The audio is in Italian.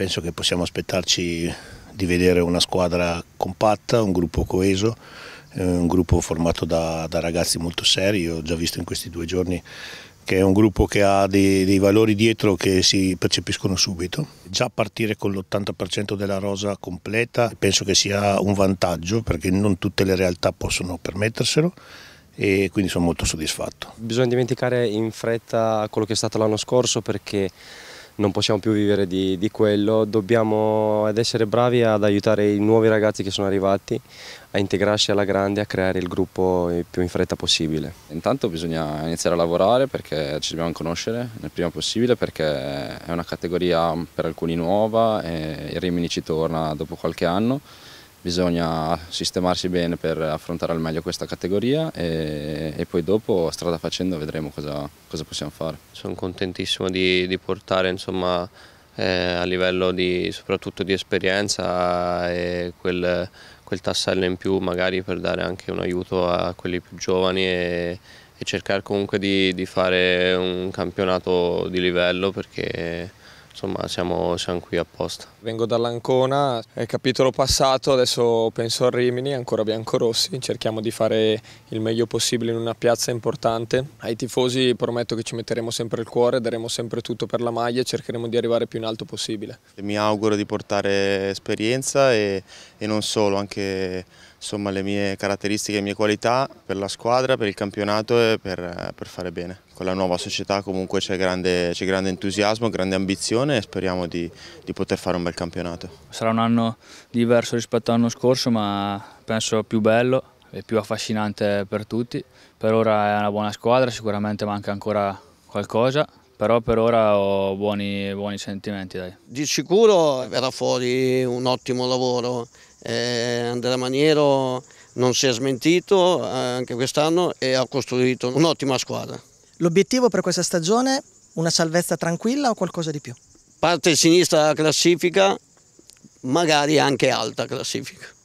penso che possiamo aspettarci di vedere una squadra compatta, un gruppo coeso, eh, un gruppo formato da, da ragazzi molto seri, Io ho già visto in questi due giorni che è un gruppo che ha dei, dei valori dietro che si percepiscono subito. Già partire con l'80% della rosa completa penso che sia un vantaggio perché non tutte le realtà possono permetterselo e quindi sono molto soddisfatto. Bisogna dimenticare in fretta quello che è stato l'anno scorso perché non possiamo più vivere di, di quello, dobbiamo ad essere bravi ad aiutare i nuovi ragazzi che sono arrivati a integrarsi alla grande, a creare il gruppo il più in fretta possibile. Intanto bisogna iniziare a lavorare perché ci dobbiamo conoscere il prima possibile perché è una categoria per alcuni nuova e il Rimini ci torna dopo qualche anno bisogna sistemarsi bene per affrontare al meglio questa categoria e, e poi dopo strada facendo vedremo cosa, cosa possiamo fare. Sono contentissimo di, di portare insomma, eh, a livello di, soprattutto di esperienza e quel, quel, tassello in più magari per dare anche un aiuto a quelli più giovani e, e cercare comunque di, di fare un campionato di livello perché insomma siamo, siamo, qui apposta. Vengo dall'Ancona, è capitolo passato, adesso penso a Rimini, ancora biancorossi, cerchiamo di fare il meglio possibile in una piazza importante. Ai tifosi prometto che ci metteremo sempre il cuore, daremo sempre tutto per la maglia e cercheremo di arrivare più in alto possibile. Mi auguro di portare esperienza e, e non solo, anche insomma, le mie caratteristiche, le mie qualità per la squadra, per il campionato e per, per fare bene con la nuova società comunque c'è grande, grande, entusiasmo, grande ambizione e speriamo di, di, poter fare un bel campionato. Sarà un anno diverso rispetto all'anno scorso ma penso più bello e più affascinante per tutti. Per ora è una buona squadra, sicuramente manca ancora qualcosa, però per ora ho buoni, buoni sentimenti. Dai. Di sicuro verrà fuori un ottimo lavoro, eh, Andrea Maniero non si è smentito eh, anche quest'anno e ha costruito un'ottima squadra. L'obiettivo per questa stagione una salvezza tranquilla o qualcosa di più? Parte sinistra della classifica, magari anche alta classifica.